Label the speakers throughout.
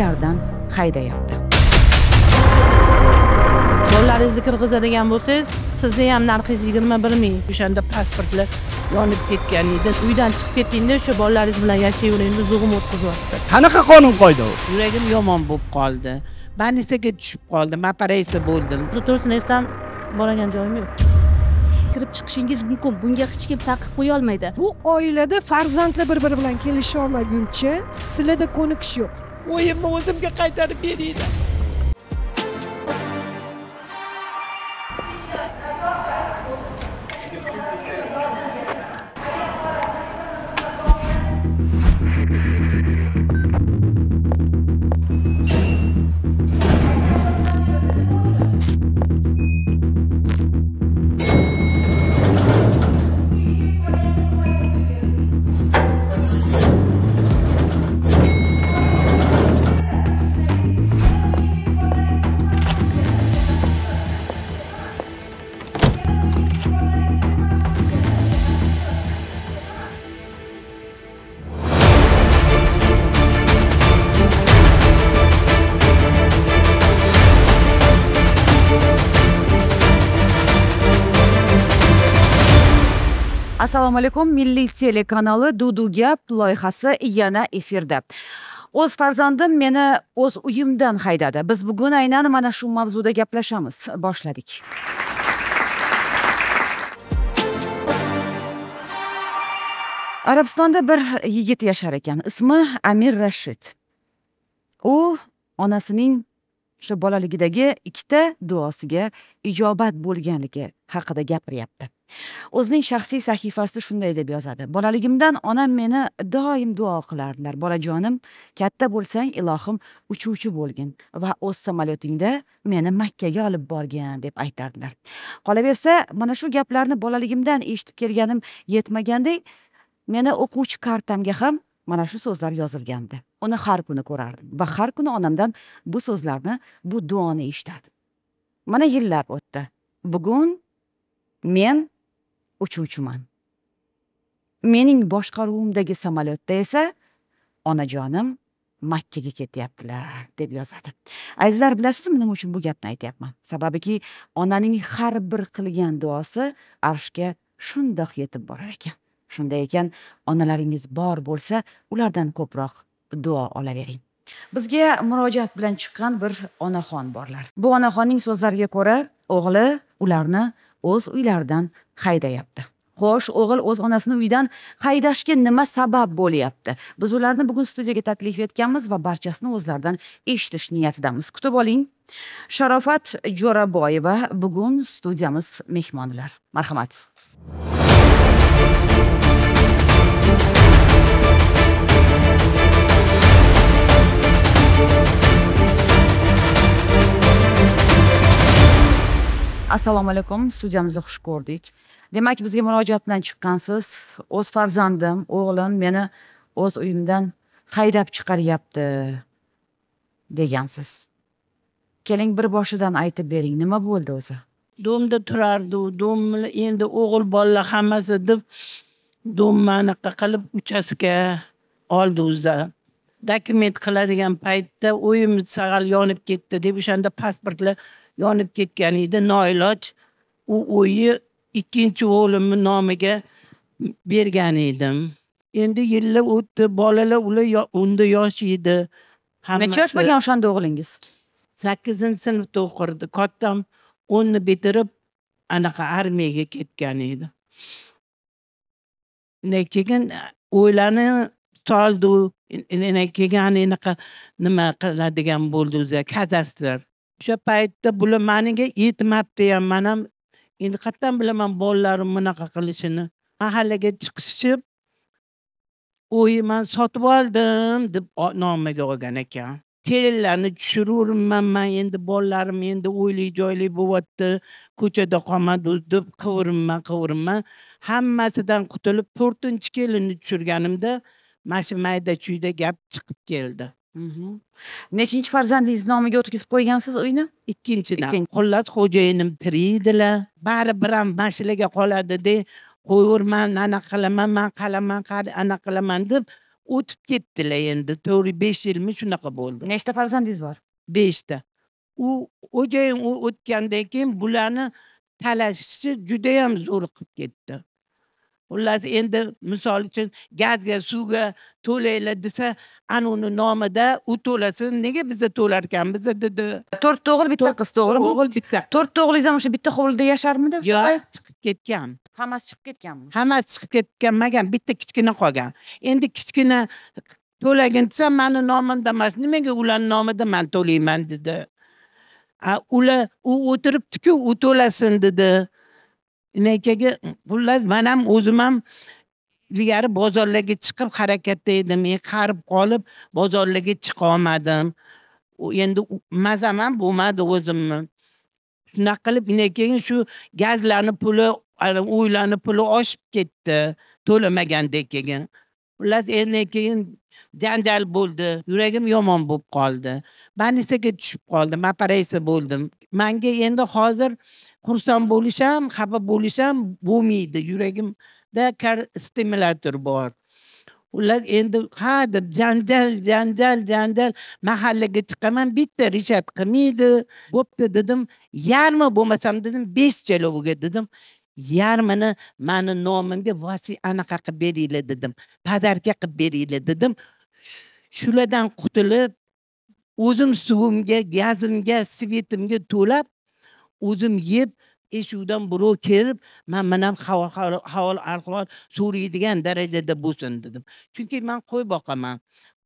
Speaker 1: uylardan haydayapti
Speaker 2: bolalaringizni kirgizadigan bo'lsangiz sizni ham narxingiz yigirma bir ming o'shanda pasportlar yonib ketgan edi uydan chiqib ketingda o'sha bolalaringiz bilan deb zug'um o'tkazyapti
Speaker 3: qanaqa qonun qoida u
Speaker 4: yuragim yomon bo'lib qoldi больницаga tushib qoldim operatsiya bo'ldim to'g'risini aytsam boradigan joyim yo'q kirib chiqishingiz mumkin bunga
Speaker 5: hech kim taqiq qo'ya olmaydi bu oilada farzandlar bir biri bilan kelisha olmaguncha sizlarda
Speaker 4: ko'nikish yo'q o'yimni o'zimga qaytarib beringlar
Speaker 1: assalomu alaykum milliy telekanali dudu gap loyihasi yana efirda o'z farzandim meni o'z uyimdan haydadi biz bugun aynan mana shu mavzuda gaplashamiz boshladik arabistonda bir yigit yashar ekan ismi amir rashid u onasining shu bolaligidagi ikkita duosiga ijobat bo'lganligi haqida gapiryapti o'zining shaxsiy sahifasida shunday deb yozadi bolaligimdan onam meni doim duo qilardilar bolajonim katta bo'lsang ilohim uchuvchi bo'lgin va o'z samolyotingda meni makkaga olib borgin deb aytardilar qolaversa mana shu gaplarni bolaligimdan eshitib kelganim yetmagandek meni o'quvchi kartamga ham mana shu so'zlar yozilgandi uni har kuni ko'rardim va har kuni onamdan bu so'zlarni bu duoni eshitardim mana yillar o'tdi bugun men uchuvchiman mening boshqaruvimdagi samolyotda esa onajonim makkaga ketyaptilar deb yozadi azizlar bilasizmi nima uchun bu gapni aytyapman sababiki onaning har bir qilgan duosi arshga shundoq yetib borar ekan shunday ekan onalaringiz bor bo'lsa ulardan ko'proq duo olavering bizga murojaat bilan chiqqan bir onaxon borlar bu onaxonning so'zlariga ko'ra o'g'li ularni o'z uylaridan haydayapti xo'sh o'g'il o'z onasini uydan haydashga nima sabab bo'lyapti biz ularni bugun studiyaga taklif etganmiz va barchasini o'zlaridan eshitish niyatidamiz kutib oling sharofat jo'raboyeva bugun studiyamiz mehmonlar marhamat assalomu alaykum studiyamizga xush ko'rdik demak bizga murojaat bilan chiqqansiz o'z farzandim o'g'lim meni o'z uyimdan haydab chiqaryapti degansiz keling bir boshidan aytib bering nima bo'ldi o'zi
Speaker 4: domda turardi dom endi o'g'il bolalar hammasi deb domni anaqa qilib uchastka oldi o'zi dokument qiladigan paytda uyimiz sal yonib ketdi deb o'shanda pasportlar yonib ketgan edi noiloj u uyni ikkinchi o'g'limni nomiga bergan edim endi yillar o'tdi bolalar ular unda yosh edi necha yosh bo'lgan o'shanda o'g'lingiz sakkizinchi sinfda o'qirdi kattam o'nni bitirib anaqa armiyaga ketgan edi keyin o'ylanib soldi keyin anaqa nima qiladigan bo'ldi o'zi kadastr o'sha paytda bular maniga yetmabdi ham man ham endi qayerdan bilaman bolalarim bunaqa qilishini mahallaga chiqishib man sotib oldim deb nomiga olgan ekan kelinlarni tushiraverman man endi bolalarim endi o'yli joyli bo'lyapti ko'chada qolmadi deb qivirinman qivirinman hammasidan qutulib to'rtinchi kelinni tushirganimda mana shu mayda chuyda gap chiqib keldi
Speaker 3: nechinchi
Speaker 4: farzandingiz nomiga o'tkazib qo'ygansiz uyni ikkinchidan xullas xo'jayinim tiriydilar baribir bari bir ham mashinaga qoladida qo'yaverman anaqa qilaman man qalaman anaqa qilaman deb o'tib ketdilar endi to'rt besh yilmi shunaqa bo'ldi nechta farzandingiz bor beshta u xo'jayin o'tgandan keyin bularni talashishi judayam zo'r qilib ketdi xullas endi misol uchun gazga suvga to'laylar desa ana uni nomida u to'lasin nega biza to'larkanmiz dedi to'rtta o'g'il bitta qiz to'g'rimi o'g'il bitta to'rtta o'g'lingiz ham o'sha bitta hovlida yasharmidi yo'q chiqib ketgan
Speaker 1: hammasi chiqib ketganmi
Speaker 4: hammasi chiqib ketganmagan bitta kichkina qolgan endi kichkina to'lagin desa mani nomimda emas nimaga ularni nomida man to'layman dedi ular u o'tiribdiku u to'lasin dedi nechagi xullas man ham o'zim ham ilgari bozorlarga chiqib harakatda edim men qarib qolib bozorlarga chiqolmadim endi mazam ham bo'lmadi o'zimni shunaqa qilib keyin shu gazlarni puli uylarni puli oshib ketdi to'lamagandan keyin xullas endi keyin janjal bo'ldi yuragim yomon bo'lib qoldi больницаga tushib qoldim operatsiya bo'ldim manga endi hozir xursand bo'lish ham xafa bo'lish ham bo'lmaydi yuragimda stimulyator bor ular endi ha deb janjal janjal janjal mahallaga chiqaman bitta rishat qilmaydi bo'pti dedim yarmi bo'lmasam dedim besh jalovga dedim yarmini mani nomimga vasiy anaqa qilib beringlar dedim podarka qilib beringlar dedim shulardan qutulib o'zim suvimga gazimga svetimga to'lab o'zim yeb eshuvdan birov kelib man mana havo arqon so'raydigan darajada bo'lsin dedim chunki man qo'y boqaman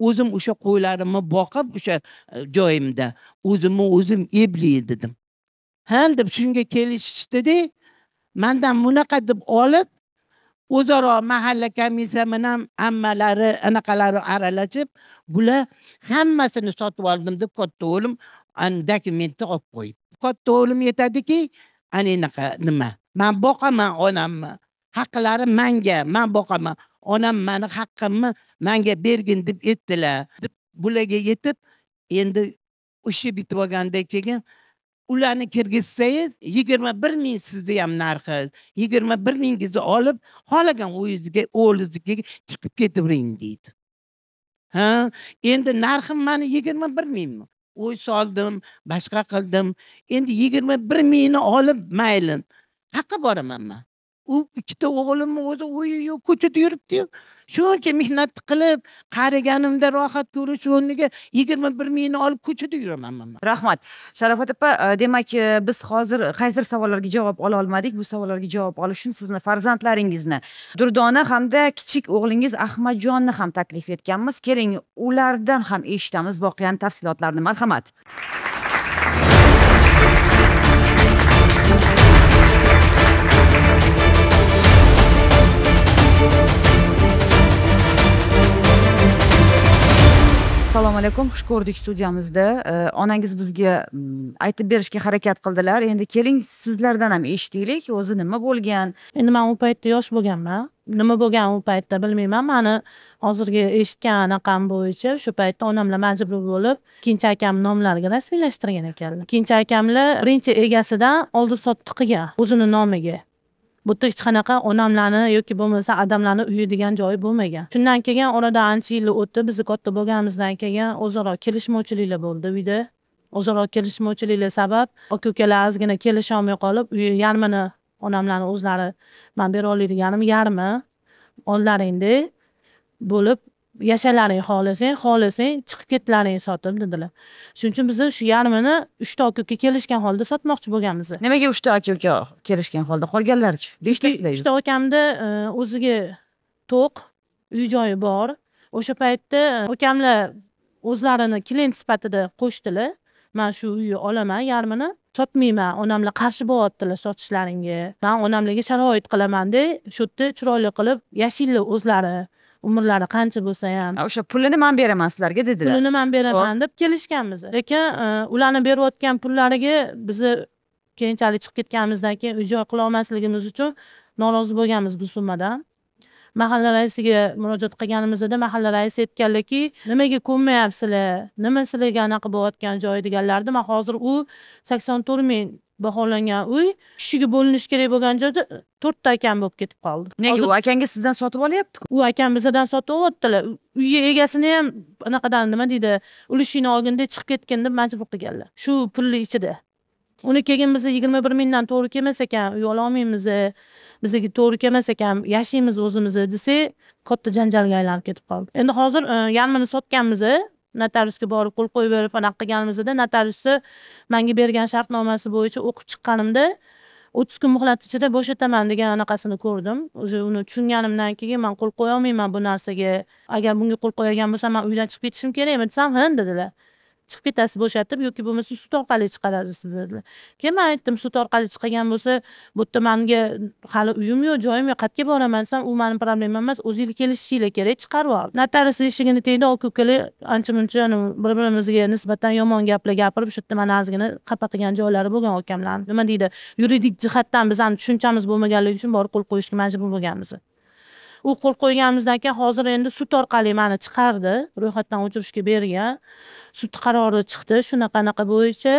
Speaker 4: o'zim o'sha qo'ylarimni boqib o'sha e, joyimda o'zimni o'zim eblay dedim ha deb shunga kelishishdida mandan bunaqa deb olib o'zaro mahalla komissiya bilan ammalari anaqalari aralashib bular hammasini sotib oldim deb katta o'g'lim dokumentni olib qo'yib katta o'g'lim aytadiki ana enaqa nima man boqaman onamni haqlari manga man boqaman onam mani haqqimni manga bergin deb aytdilar deb bularga yetib endi ishi bitib olgandan keyin ularni kirgizsangiz yigirma bir ming sizni ham narxi yigirma bir mingizni olib xohlagan uyingizga o'g'lingiznikiga chiqib ketavering deydi ha endi narxim mani yigirma bir mingmi o'y soldim boshqa qildim endi yigirma bir mingni olib mayli boraman man u ikkita o'g'limni o'zi uyi yo'q ko'chada yuribdiyu shuncha mehnat qilib qariganimda rohat ko'rish
Speaker 1: o'rniga yigirma bir mingni olib ko'chada yuraman man rahmat sharofat opa e, demak e, biz hozir qaysidir savollarga javob ola olmadik bu savollarga javob olish uchun sizni farzandlaringizni durdona hamda kichik o'g'lingiz ahmadjonni ham taklif etganmiz keling ulardan ham eshitamiz voqeani tafsilotlarini marhamat assalomu alaykum xush ko'rdik studiyamizda onangiz bizga mm, aytib berishga harakat qildilar endi keling sizlardan ham eshitaylik o'zi nima bo'lgan endi man u paytda yosh bo'lganman
Speaker 2: nima bo'lgan u paytda bilmayman mani hozirgi eshitgan anaqam bo'yicha o'sha paytda onamlar majbur bo'lib ikkinchi akamni nomlariga rasmiylashtirgan ekanlar ikkinchi akamlar birinchi egasidan oldi sotdi qilgan o'zini nomiga bu yerda hech qanaqa onamlarni yoki bo'lmasa adamlarni uyi degan joyi bo'lmagan shundan keyin oradan ancha yil o'tdi biz katta bo'lganimizdan keyin o'zaro kelishmovchiliklar bo'ldi uyda o'zaro kelishmovchiliklar sabab aka ukalar ozgina kelisholmay qolib uyi yarmini onamlarni o'zlari man bera oladiganim yarmi onlaringdek bo'lib yashalaring xohlasang xohlasang chiqib ketlaring sotib dedilar shuning uchun biz shu yarmini uchta aka uka kelishgan holda sotmoqchi
Speaker 1: bo'lganmiz nimaga uchta aka uka kelishgan holda qolganlarichi uchta
Speaker 2: akamni e, o'ziga to'q uy joyi bor o'sha paytda ukamlar e, o'zlarini klient sifatida qo'shdilar man shu uyni olaman yarmini sotmayman onamlar qarshi bo'lyaptilar sotishlaringga man onamlarga sharoit qilamanda shu yerda chiroyli qilib yashanglar o'zlari umrlari qancha bo'lsa ham o'sha
Speaker 1: pulini man beraman sizlarga dedilar pulini
Speaker 2: man beraman deb kelishganmiz lekin e, ularni berayotgan pullariga bizni keyinchalik chiqib ketganimizdan keyin uy joy qilolmasligimiz uchun norozi bo'lganmiz bu summadan mahalla raisiga murojaat qilganimizda mahalla raisi aytganlarki nimaga ko'nmayapsizlar nima sizlarga anaqa bo'layotgan joy deganlarida man hozir u sakson to'rt ming baholangan uy kishiga bo'linishi kerak bo'lgan joyda e, to'rtta akam bo'lib ketib qoldi nega u akangiz sizdan sotib olyaptiku u akam bizdan sotib olyaptilar uyni egasini ham anaqadan nima deydi ulushingni olginda chiqib ketgin deb majbur qilganlar shu pulni ichida uni keyin biza yigirma bir mingdan to'g'ri kelmas ekan uy ololmaymiz e, bizga to'g'ri kelmas ekan yashaymiz o'zimiz desak katta janjalga aylanib ketib qoldi endi hozir e, yarmini sotganmiz notariusga borib qo'l qo'yib berib anaqa qilganimizda notariusni manga bergan shartnomasi bo'yicha o'qib chiqqanimda o'ttiz kun muhlat ichida bo'shataman degan anaqasini ko'rdim уже uni tushunganimdan keyin man qo'l qo'yolmayman bu narsaga agar bunga qo'l qo'yadigan bo'lsam man uydan chiqib ketishim kerakmi desam ha dedilar chiqib ketasiz bo'shatib yoki bo'lmasa sut orqali chiqarasiz sizlarni keyin man aytdim sut orqali chiqargan bo'lsa bu yerda manga hali uyim yo'q joyim yo'q qayerga boraman desam u mani problemam emas o'zinglar kelishinglar kerak chiqarib ol notarius eshigini tegdi kelib kelib ancha muncha bir birimizga nisbatan yomon gaplar gapirib shu yerda mani ozgina xafa qilgan joylari bo'lgan ukamlarni nima deydi yuridik jihatdan bizani tushunchamiz bo'lmaganligi uchun borib qo'l qo'yishga majbur bo'lganmiz u qo'l qo'yganimizdan keyin hozir endi sut orqali mani chiqardi ro'yxatdan o'chirishga bergan sud qarori chiqdi shunaqa bo'yicha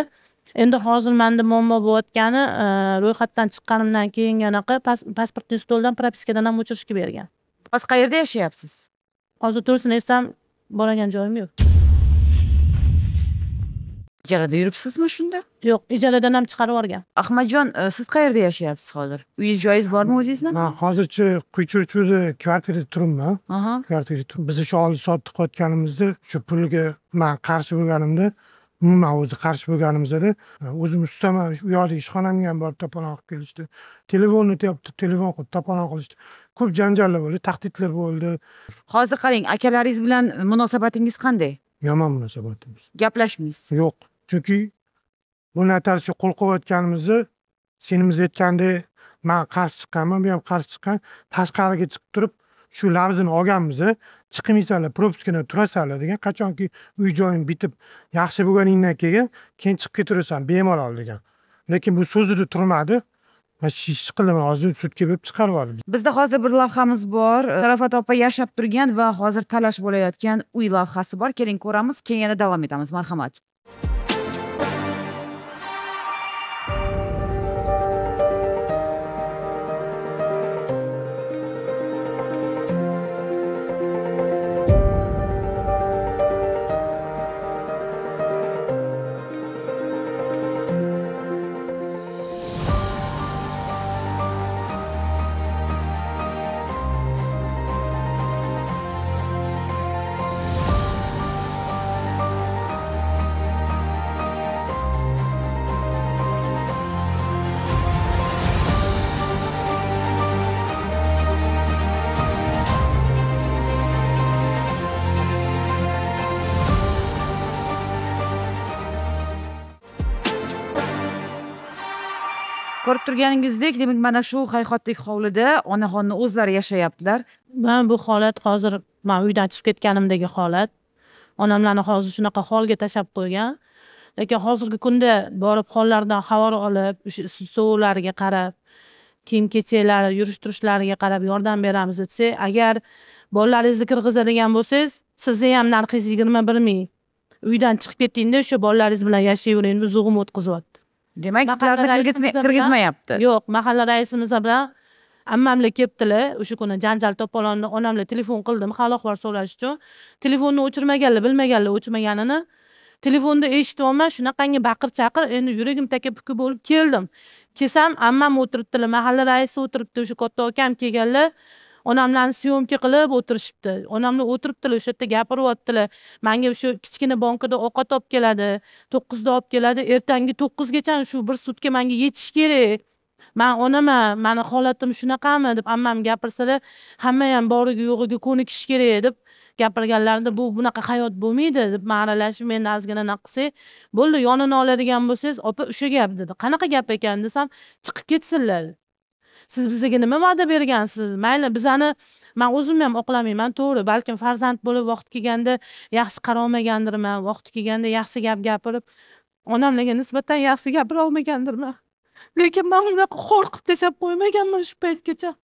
Speaker 2: endi hozir manda muammo bo'layotgani e, ro'yxatdan chiqqanimdan keyin anaqa pasportni stoldan propiskadan ham o'chirishga bergan hozir qayerda yashayapsiz hozir to'g'risini aytsam boradigan joyim yo'q
Speaker 1: ijarada yuribsizmi shunda yo'q ijaradan ham chiqarib yuborgan ahmadjon e, siz qayerda yashayapsiz hozir uy joyingiz bormi o'zingizni man hozircha quychurchudi
Speaker 6: kvartirada turibman kvartirada turib biz o'sha oldin sotib qilayotganimizda shu pulga man qarshi bo'lganimda umuman o'zi qarshi bo'lganimizda e, o'zim ustama u yoqda ishxonamga ham borib to'polon qilib kelishdi telefonni tepdi telefon qilib to'polon qilishdi ko'p janjallar bo'ldi
Speaker 1: tahdidlar bo'ldi hozir qarang akalaringiz bilan munosabatingiz qanday
Speaker 6: yomon munosabatimiz gaplashmaysiz yo'q chunki bu narsasiga qo'l qo'yayotganimizni senimiz aytgandek man qarshi chiqqanman bu ham qarshi chiqqan tashqariga chiqib turib shu labzini olganmiz chiqmaysanlar propiskada turasanlar degan qachonki uy joying bitib yaxshi bo'lganingdan keyin keyin chiqib ketaverasan bemalol degan lekin bu so'zida turmadi man ish qildim hozir sudga berib chiqarib yubordim
Speaker 1: bizda hozir bir lavhamiz bor sharofat opa yashab turgan va hozir talash bo'layotgan uy lavhasi bor keling ko'ramiz keyin yana davom etamiz marhamat turganingizdek demak mana shu hayhotdek hovlida onaxonni o'zlari yashayaptilar
Speaker 2: mana bu holat hozir man uydan chiqib ketganimdagi holat onamlarni hozir shunaqa holga tashlab qo'ygan lekin hozirgi kunda borib hollaridan xabar olib o'sha suvlariga qarab kiyim kechaklari yurish turishlariga qarab yordam beramiz desa agar bolalaringizni kirgizadigan bo'lsangiz sizni ham narxingiz yigirma bir ming uydan chiqib ketdingda o'sha bolalaringiz bilan yashayvering biz o'g'im demak sizlarni kirgizmayapti yo'q mahalla raisimiz bilan ammamlar kelibdilar o'sha kuni janjal to'polonni onamlar telefon qildim hol ahvol so'rash uchun telefonni o'chirmaganlar bilmaganlar o'chirmaganini telefonda eshityapman shunaqangi baqir chaqir endi yuragim taka puka bo'lib keldim kelsam ammam o'tiribdilar mahalla raisi o'tiribdi o'sha katta akam kelganlar onamlarni syomka qilib o'tirishibdi onamlar o'tiribdilar o'sha yerda gapiryaptilar manga shu kichkina bankada ovqat olib keladi to'qqizda olib keladi ertangi to'qqizgacha shu bir sutka manga yetishi kerak man onaman mani holatim shunaqami deb ammam gapirsalar hamma ham boriga yo'g'iga ko'nikish kerak deb gapirganlarida bu bunaqa hayot bo'lmaydi deb man aralashib meni ozgina anaqa qilsak bo'ldi yonini oladigan bo'lsangiz opa o'sha gap dedi qanaqa gap ekan desam chiqib ketsinlar siz bizga nima va'da bergansiz mayli bizani man o'zim ham oqlamayman to'g'ri balkim farzand bo'lib vaqti kelganda yaxshi qarolmagandirman vaqti kelganda yaxshi gap gapirib onamlarga nisbatan yaxshi gapira olmagandirman lekin man unaqa qo'rqib tashlab qo'ymaganman shu paytgacha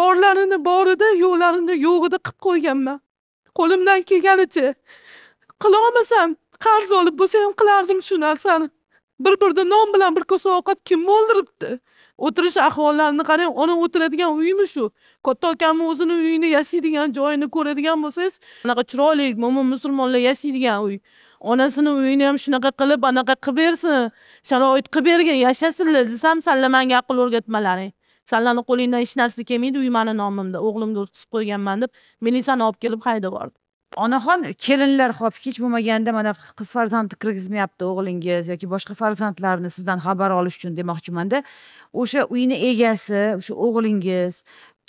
Speaker 2: borlarini borida yo'qlarini yo'g'ida qilib qo'yganman qo'limdan kelganicha qilolmasam qarz olib bo'lsa ham qilardim shu narsani bir birda non bilan bir kosa ovqat kim o'ldiribdi o'tirish ahvollarini qarang ona o'tiradigan uymi shu katta akamni o'zini uyini yashaydigan joyini ko'radigan bo'lsangiz anaqa chiroyli mo'min musulmonlar yashaydigan uy onasini uyini ham shunaqa qilib anaqa qilib bersin sharoit qilib bergin yashasinlar desam salla manga aql o'rgatmalaring sallani qo'lingdan hech narsa kelmaydi uy mani nomimda o'g'limga
Speaker 1: o'tkazib qo'yganman deb militsiyani olib kelib haydab yubordi onaxon kelinlar hop hech bo'lmaganda mana qiz farzandni kirgizmayapti o'g'lingiz yoki boshqa farzandlarni sizdan xabar olish uchun demoqchimanda o'sha uyni egasi o'sha o'g'lingiz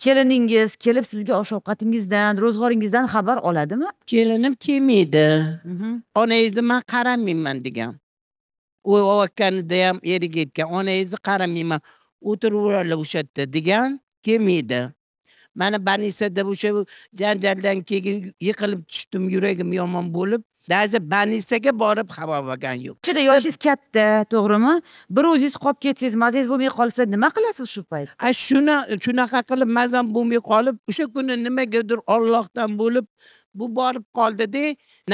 Speaker 1: keliningiz kelib sizga osh ovqatingizdan ro'zg'oringizdan xabar oladimi kelinim kelmaydi mhm.
Speaker 4: onangizni man qaramayman degan u o'tganida ham eriga aytgan onangizni qaramayman o'tiraveradilar o'sha yerda degan kelmaydi mana deb o'sha janjaldan keyin yiqilib tushdim yuragim yomon bo'lib даже banisaga borib havo olgan yo'q ichida yoshingiz katta to'g'rimi bir o'zingiz qolib ketsangiz mazangiz bo'lmay qolsa nima qilasiz shu payt a shuni shunaqa qilib mazam bo'lmay qolib o'sha kuni nimagadir ollohdan bo'lib bu borib qoldida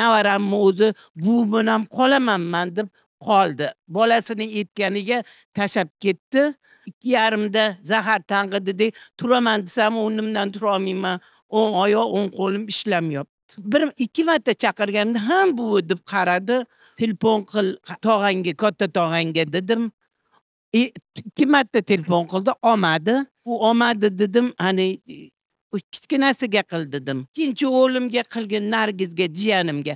Speaker 4: nevaramni o'zi buviman ham qolamanman deb qoldi bolasini aytganiga tashlab ketdi ikki yarimda zahar tanqidida turaman desam o'rnimdan turolmayman o'ng oyoq o'ng qo'lim ishlamayapti bir ikki marta chaqirganimda ham bu deb qaradi telefon qil tog'angga katta tog'angga dedim e, ikki marta telefon qildi olmadi u olmadi dedim hani e, kichkinasiga qil dedim ikkinchi o'g'limga qilgin nargizga jiyanimga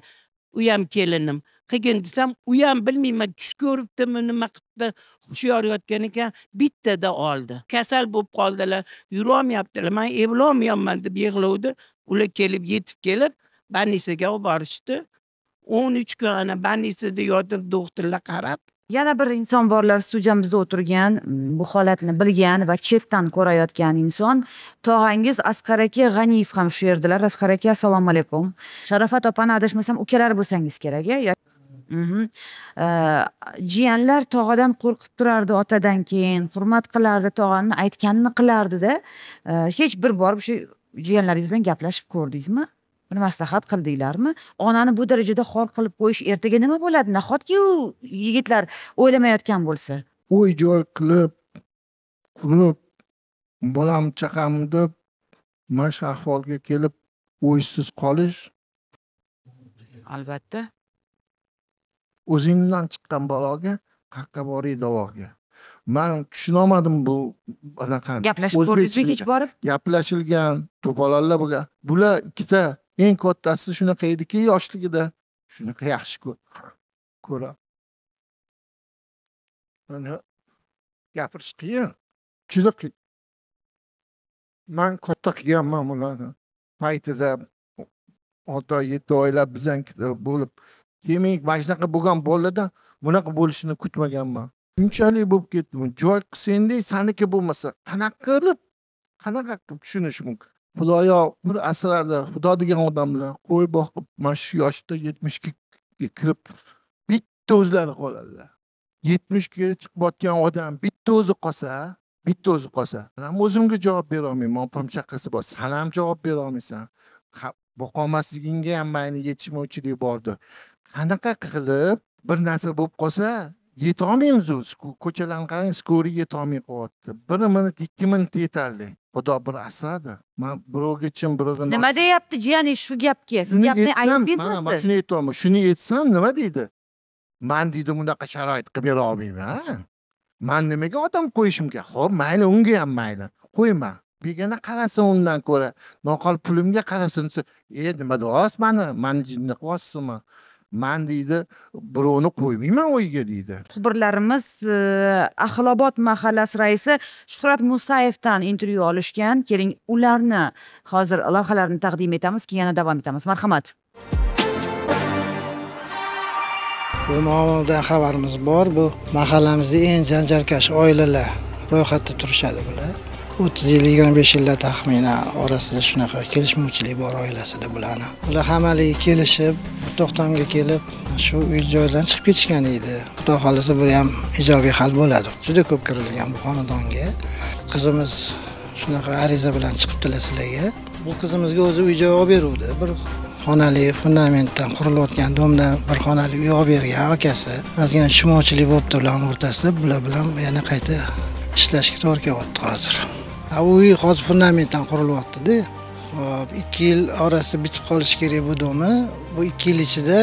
Speaker 4: u ham kelinim qilgin desam u ham bilmayman tush ko'ribdimi nima qilibdi hushyor yotgan ekan bittada oldi kasal bo'lib qoldilar yurolmayaptilar man eplolmayapman deb yig'lovdi ular kelib yetib kelib bolnitsaga olib borishdi o'n uch kun ana bolnitsada yotib doktorlar qarab
Speaker 1: yana bir inson borlar studiyamizda o'tirgan mm, bu holatni bilgan va chetdan ko'rayotgan inson tog'angiz asqar aka g'aniyev ham shu yerdalar asqar aka assalomu alaykum sharofat opani adashmasam ukalari bo'lsangiz kerak a jiyanlar tog'adan qo'rqib turardi otadan keyin hurmat qilardi tog'ani aytganini qilardida hech bir borib shu jiyanlaringiz bilan gaplashib ko'rdingizmi bir maslahat qildinglarmi onani bu darajada xor qilib qo'yish ertaga nima bo'ladi nahotki u yigitlar o'ylamayotgan bo'lsa
Speaker 7: o'y joy qilib qurib bolam chaqam deb mana shu ahvolga kelib o'ysiz qolish albatta o'zingdan chiqqan baloga haqqa boriy davoga man tushunolmadim bu anaqa gaplashib hech borib gaplashilgan to'polonlar bo'lgan bular ikkita eng kattasi shunaqa ediki yoshligida shunaqa yaxshi ko'ra mana gapirish qiyin juda qiyin man katta qilganman ularni paytida olti oy yetti oylab bizanikida bo'lib demak mana shunaqa bo'lgan bolalardan bunaqa bo'lishini kutmaganman shunchalik bo'lib ketdi joy sendek saniki bo'lmasa qanaqa qilib qanaqa qilib tushunish mumkin xudoyo bir asradi xudo degan odamlar qo'y boqib mana shu yoshda yetmishga kirib bitta o'zlari qoladilar yetmishga chiqib odam bitta o'zi qolsa bitta o'zi qolsa man o'zimga javob berolmayman opam chaqirsa bor san ham javob berolmaysan boqolmasligingga ham mayli yetishmovchilik bordi qanaqa qilib bir narsa bo'lib qolsa yetolmaymiz o'zi ko'chalarni qarang skori yetolmay qolyapti bir minut ikki minut yetarli xudo bir asradi man birovga chin birovga nima
Speaker 1: deyapti jiyani shu gapga gapni aytdingizmi mana shuni
Speaker 7: aytyapman shuni aytsam nima deydi man deydi bunaqa sharoit qilib bera olmayman man nimaga odam qo'yishim kerak ho'p mayli unga ham mayli qo'yma begona qarasin undan ko'ra noqol pulimga qarasin desa e nima deyapsiz mani mani jinni qilyapsizmi man deydi birovni qo'ymayman o'yga deydi
Speaker 1: muxbirlarimiz e, axlobod mahallasi raisi shuhrat musayevdan intervyu olishgan keling ularni hozir lavhalarni taqdim etamiz keyin yana davom etamiz marhamat
Speaker 6: muammodan xabarimiz bor bu mahallamizda eng janjalkash oilalar ro'yxatda turishadi bular o'ttiz yil yigirma besh yillar taxminan orasida shunaqa kelishmovchilik bor oilasida bularni ular hammaligi kelishib bir to'xtamga kelib shu uy joydan chiqib ketishgan edi xudo xohlasa bu ham ijobiy hal bo'ladi juda ko'p kirilgan bu xonadonga qizimiz shunaqa ariza bilan chiqibdilar sizlarga bu qizimizga o'zi uy joy olib beruvdi bir xonali fundamentdan qurilayotgan domdan bir xonali uy olib bergan akasi ozgina tushunmovchilik bo'libdi ularni o'rtasida bular bilan yana qayta ishlashga to'g'ri kelyapti hozir u uy hozir fundamentdan qurilyaptida hop ikki yil orasida bitib qolishi kerak bu domi bu ikki yil ichida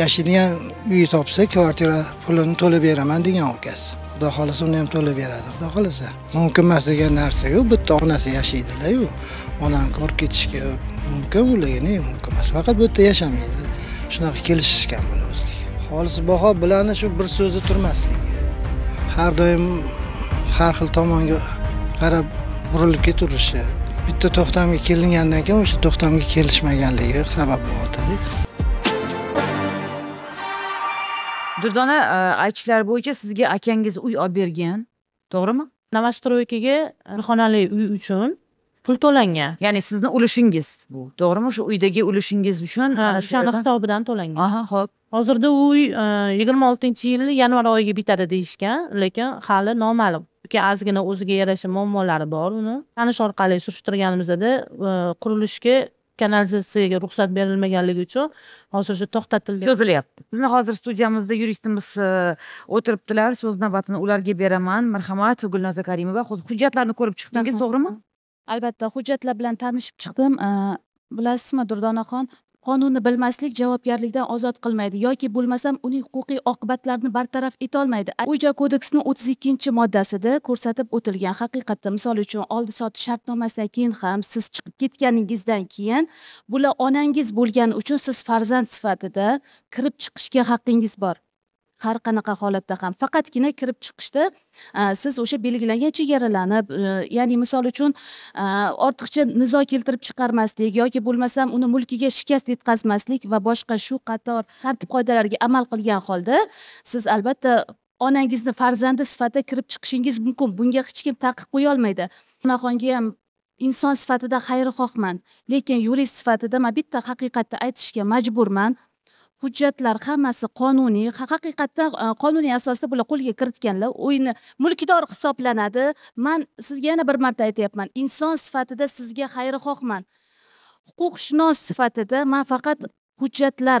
Speaker 6: yashaydigan uy topsa kvartira pulini to'lab beraman degan ukasi xudo xohlasa uni ham to'lab beradi xudo xohlasa mumkin emas degan narsayu bitta onasi yashaydilar-yu. onani ko'rib ketishga mumkin u e, mumkin emas faqat bu yerda yashamaydi shunaqa kelishishgan bular o'zlik xolis baho bilan shu bir so'zda turmasligi har doim har xil tomonga qarab burilib ketaverishi bitta to'xtamga kelingandan keyin o'sha to'xtamga kelishmaganligi sabab bo'lyaptida
Speaker 1: durdona e, aytishlari bo'yicha sizga akangiz uy olib bergan to'g'rimi новостройкаga e, xonali uy uchun pul to'langan ya'ni sizni ulushingiz bu
Speaker 2: to'g'rimi o'sha uydagi ulushingiz uchun o'shani e, hisobidan to'langan aha ho'p hozirda uy yigirma oltinchi yilni yanvar oyiga bitadi deyishgan lekin hali noma'lum chunki ozgina o'ziga yarasha muammolari bor uni tanish orqali surishtirganimizda e, qurilishga kanalizatsiyaga ruxsat berilmaganligi uchun hozircha to'xtatildi cho'zilyapti
Speaker 1: bizni hozir studiyamizda yuristimiz e, o'tiribdilar so'z navbatini ularga beraman marhamat gulnoza karimova hujjatlarni ko'rib chiqdingiz to'g'rimi albatta hujjatlar bilan tanishib
Speaker 5: chiqdim e, bilasizmi durdonaxon qonunni bilmaslik javobgarlikdan ozod qilmaydi yoki bo'lmasam uning huquqiy oqibatlarini bartaraf etolmaydi uy joy kodeksini o'ttiz ikkinchi moddasida ko'rsatib o'tilgan haqiqatda misol uchun oldi sotish shartnomasidan keyin ham siz chiqib ketganingizdan keyin bular onangiz bo'lgani uchun siz farzand sifatida kirib chiqishga haqqingiz bor har qanaqa holatda ham faqatgina kirib chiqishda siz o'sha belgilangan chegaralarni e, ya'ni misol uchun ortiqcha nizo keltirib chiqarmaslik yoki bo'lmasam uni mulkiga shikast yetkazmaslik va boshqa shu qator tartib qoidalarga amal qilgan holda siz albatta onangizni farzandi sifatida kirib chiqishingiz mumkin bunga hech kim taqiq qo'ya olmaydi onaxonga ham inson sifatida xayrixohman lekin yurist sifatida man bitta haqiqatni aytishga majburman hujjatlar hammasi qonuniy haqiqatda e, qonuniy asosda bular qo'lga kiritganlar uyni mulkdor hisoblanadi man sizga yana bir marta aytyapman inson sifatida sizga xayrixohman huquqshunos sifatida man faqat hujjatlar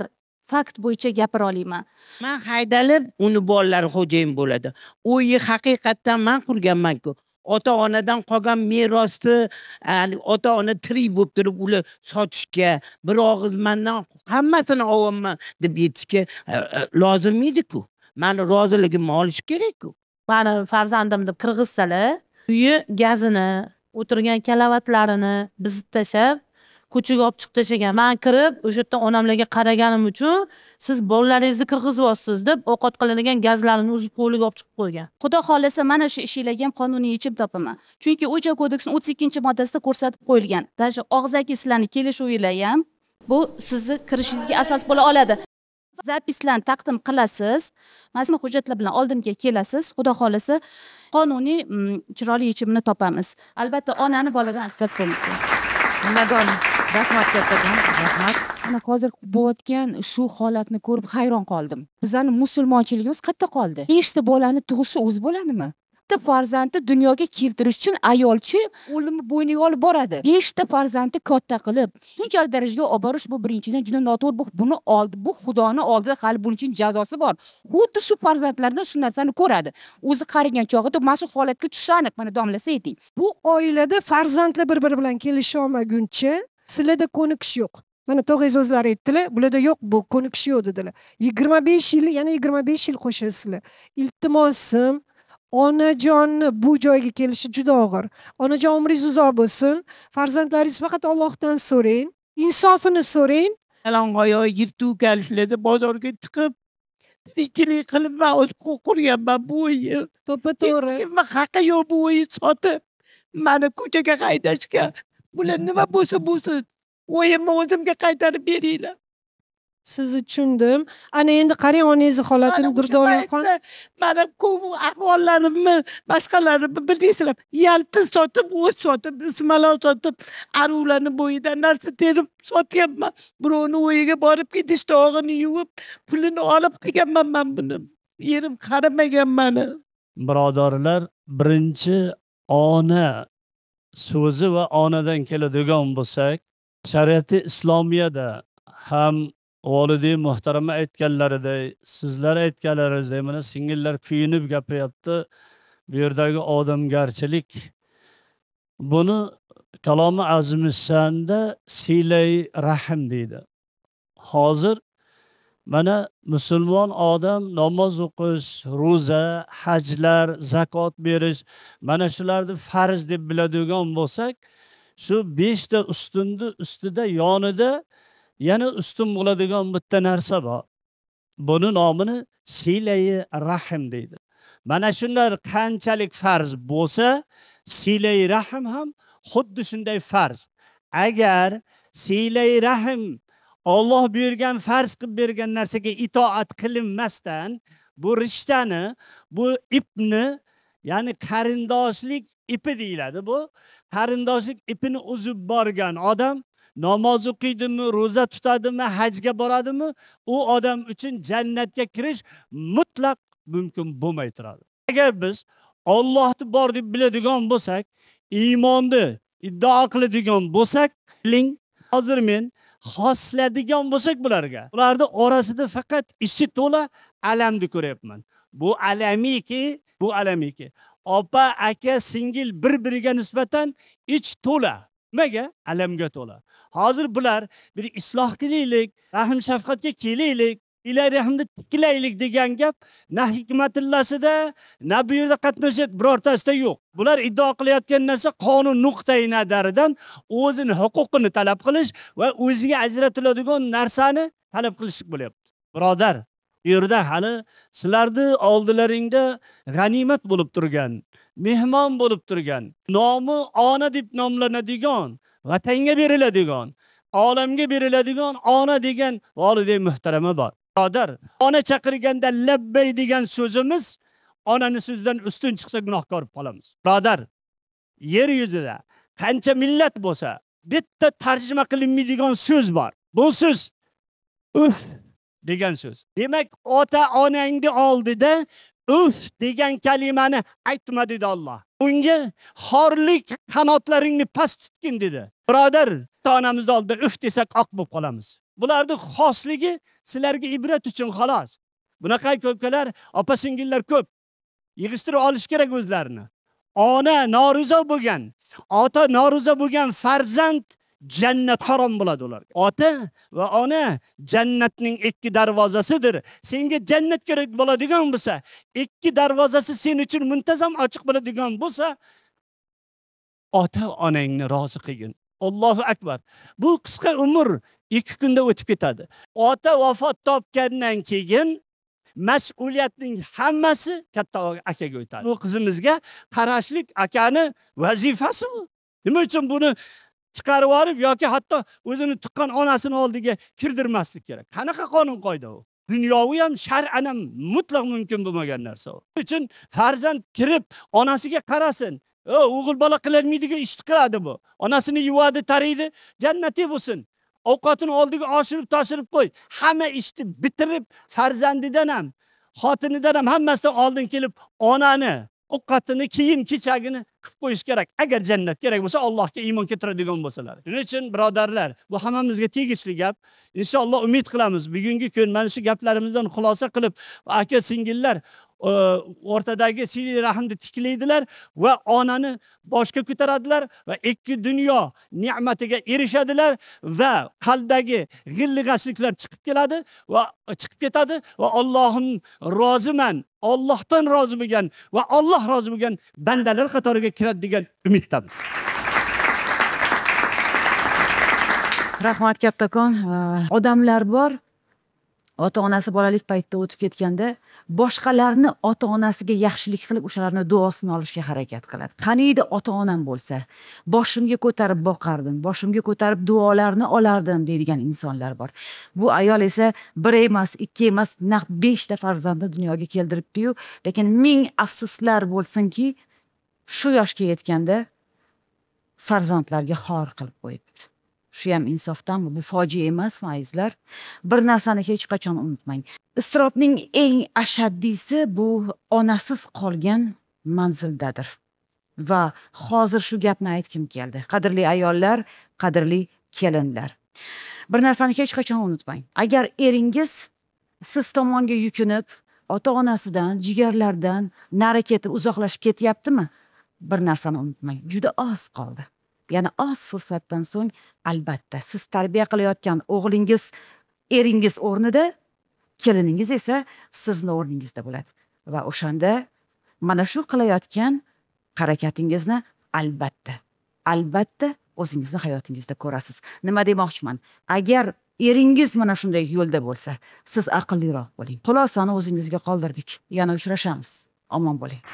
Speaker 5: fakt bo'yicha gapira olaman
Speaker 4: man haydalib uni bolalari xo'jayin bo'ladi uyni haqiqatdan man qurganmanku ota onadan qolgan merosni ota ona tirik bo'lib turib ular sotishga bir og'iz mandan hammasini olyapman deb aytishga e, e, lozim ediku mani roziligimni olish kerakku
Speaker 2: mani farzandimni kirgizsalar uyi gazini o'tirgan kalavatlarini buzib tashlab ko'chaga olib chiqib tashlagan man kirib o'sha yerda onamlarga qaraganim uchun siz
Speaker 5: bolalaringizni kirgizyapsiz deb ovqat qiladigan gazlarini o'zi hovliga olib chiqib qo'ygan xudo xohlasa mana shu ishinglarga ham qonuniy yechim topaman chunki o'ja kodeksini o'ttiz ikkinchi moddasida ko'rsatib qo'yilgan даже og'zaki sizlarni kelishuvinglar ham bu sizni kirishingizga asos bo'la oladi zapislarni taqdim qilasiz shu hujjatlar bilan oldimga kelasiz xudo xohlasa qonuniy mm, chiroyli yechimini topamiz albatta onani boladan ajratib qo'ymaymiz
Speaker 1: nima rahmat kattakon rahmat
Speaker 5: mana hozir bo'layotgan shu holatni ko'rib hayron qoldim bizani musulmonchiligimiz qayerda qoldi hechta bolani tug'ishi o'zi bo'ladimi bitta farzandni dunyoga keltirish uchun ayolchi o'limni bo'yniga olib boradi beshta farzandni katta qilib shunchalik darajaga olib borish bu birinchidan juda noto'g'ri buni oldi bu xudoni oldida hali buning uchun jazosi bor xuddi shu farzandlardan shu narsani ko'radi o'zi qarigan chog'ida mana shu
Speaker 1: holatga tushishi aniq mana domla siz ayting bu oilada farzandlar bir biri bilan kelisha olmaguncha sizlarda ko'nikish yo'q mana to'g'ri so'zlar aytdilar bularda yo'q bu ko'nikish yo'q dedilar yigirma besh yil yana yigirma besh yil qo'shasizlar iltimosim onajonni bu joyga kelishi juda og'ir onajon umringiz uzoq bo'lsin farzandlaringiz faqat ollohdan so'rang insofini so'rang
Speaker 4: yalangoyoq yirtuv kalishlarda bozorga chiqib tirikchilik qilib man o'z qurganman bu uyni to'ppa to'g'ri haqqi yo'q bu uyni sotib mani ko'chaga haydashga bular nima bo'lsa bo'lsin o'yimni o'zimga qaytarib beringlar
Speaker 1: sizni tushundim ana
Speaker 4: endi qarang onangizni holatini durdonaqon mana ko'p ahvollarimni boshqalarni bilmaysizlar yalpiz sotib o'z sotib ismalon sotib aruvlarni bo'yidan narsa terib sotganman birovni o'yiga borib idishtog'ini yuvib pulini olib qilganman man buni yerim qaramagan
Speaker 3: mani birodarlar birinchi ona so'zi va onadan keladigan bo'lsak shariati islomiyada ham volidiy muhtarama aytganlariday sizlar aytganlaringizdek mana singillar kuyinib gapiryapti bu yerdagi odamgarchilik buni kalomi azmissanda silay rahm deydi hozir mana musulmon odam namoz o'qish ro'za hajlar zakot berish mana shularni farz deb biladigan bo'lsak shu beshta ustunni ustida yonida yana ustun bo'ladigan bitta narsa bor buni nomini silayi rahim deydi mana shular qanchalik farz bo'lsa silayi rahim ham xuddi shunday farz agar silayi rahim olloh buyurgan farz qilib bergan narsaga itoat qilinmasdan bu rishtani bu ipni ya'ni qarindoshlik ipi deyiladi bu qarindoshlik ipini uzib borgan odam namoz o'qiydimi ro'za tutadimi hajga boradimi u odam uchun jannatga kirish mutlaq mumkin bo'lmay turadi agar biz ollohni bor deb biladigan bo'lsak iymonni iddao qiladigan bo'lsak hozir men xosladigan bo'lsak bularga ularni orasida faqat ichi to'la alamni ko'ryapman bu alamiki bu alamiki opa aka singil bir biriga nisbatan ich to'la nimaga alamga to'la hozir bular bir isloh qilaylik rahm shafqatga kelaylik ilarihimni tiklaylik degan gap na hikmatillasida na bu yerda qatnashib birortasida yo'q bular iddao qilayotgan narsa qonun nuqtai nazaridan o'zini huquqini talab qilish va o'ziga ajratiladigan narsani talab qilishlik bo'lyapti birodar bu yerda hali sizlarni oldilaringda g'animat bo'lib turgan mehmon bo'lib turgan nomi ona deb nomlanadigan vatanga beriladigan olamga beriladigan ona degan volidey muhtarama bor Qodir. Ona chaqirganda labbay degan so'zimiz onani so'zidan ustun chiqsa gunohkor bo'lib qolamiz. Birodar, yer yuzida qancha millat bo'lsa, bitta tarjima qilinmaydigan so'z bor. Bu so'z uf degan so'z. Demak, ota-onangni oldida uf degan kalimani aytma dedi Alloh. Unga xorlik qanotlaringni past tutgin dedi. Birodar, onamizni oldida uf desak oq bo'lib qolamiz. Bularning xosligi sizlarga ibrat uchun xolos bunaqa ko'pkalar opa singillar ko'p yig'ishtirib olish kerak o'zlarini ona norizo bo'lgan ota norizo bo'lgan farzand jannat harom bo'ladi ularga ota va ona jannatning ikki darvozasidir senga jannat kerak bo'ladigan bo'lsa ikki darvozasi sen uchun muntazam ochiq bo'ladigan bo'lsa ota onangni rozi qiling. Allohu akbar. Bu qisqa umr ikki kunda o'tib ketadi ota vafot topgandan keyin mas'uliyatning hammasi katta akaga o'tadi bu qizimizga qarashlik akani vazifasi bu nima uchun buni chiqarib yuborib yoki hatto o'zini tuqqan onasini oldiga kirdirmaslik kerak qanaqa qonun qoida u dunyoviy ham shar'an ham mutlaq mumkin bo'lmagan narsa u uchun farzand kirib onasiga qarasin o'g'il bola qilolmaydigan ishni qiladi bu onasini yuvadi tariydi jannati bo'lsin ovqatini oldiga oshirib toshirib qo'y hamma ishni bitirib farzandidan ham xotinidan ham hammasidan oldin kelib onani ovqatini kiyim kechagini qilib qo'yish kerak agar jannat kerak bo'lsa allohga iymon keltiradigan bo'lsalar shuning uchun birodarlar bu hammamizga tegishli gap inshaalloh umid qilamiz bugungi kun mana shu gaplarimizdan xulosa qilib aka singillar o'rtadagi siyli rahmni tiklaydilar va onani boshga ko'taradilar va ikki dunyo ne'matiga erishadilar va qalbdagi g'illig'ashliklar chiqib keladi va chiqib ketadi va ollohim roziman, Allohdan rozi bo'lgan va Alloh rozi bo'lgan bandalar qatoriga kiradi degan umiddamiz.
Speaker 1: Rahmat kattakon. Odamlar bor, ota onasi bolalik paytda o'tib ketganda boshqalarni ota onasiga yaxshilik qilib o'shalarni duosini olishga harakat qiladi qaniydi ota onam bo'lsa boshimga ko'tarib boqardim boshimga ko'tarib duolarni olardim deydigan insonlar bor bu ayol esa bir emas ikki emas naqd beshta farzandni dunyoga keltiribdiyu lekin ming afsuslar bo'lsinki shu yoshga yetganda farzandlarga xor qilib qo'yibdi shu ham insofdanmi bu fojia emasmi azizlar bir narsani hech qachon unutmang iztirobning eng ashaddiysi bu onasiz qolgan manzildadir va hozir shu gapni aytgim keldi qadrli ayollar qadrli kelinlar bir narsani hech qachon unutmang agar eringiz siz tomonga yukinib ota onasidan jigarlaridan nari ketib uzoqlashib ketyaptimi bir narsani unutmang juda oz qoldi yana oz oh, fursatdan so'ng albatta siz tarbiya qilayotgan o'g'lingiz eringiz o'rnida keliningiz esa sizni o'rningizda bo'ladi va o'shanda mana shu qilayotgan harakatingizni albatta albatta o'zingizni hayotingizda ko'rasiz nima demoqchiman agar eringiz mana shunday yo'lda bo'lsa siz aqlliroq bo'ling xulosani o'zingizga qoldirdik yana uchrashamiz omon bo'ling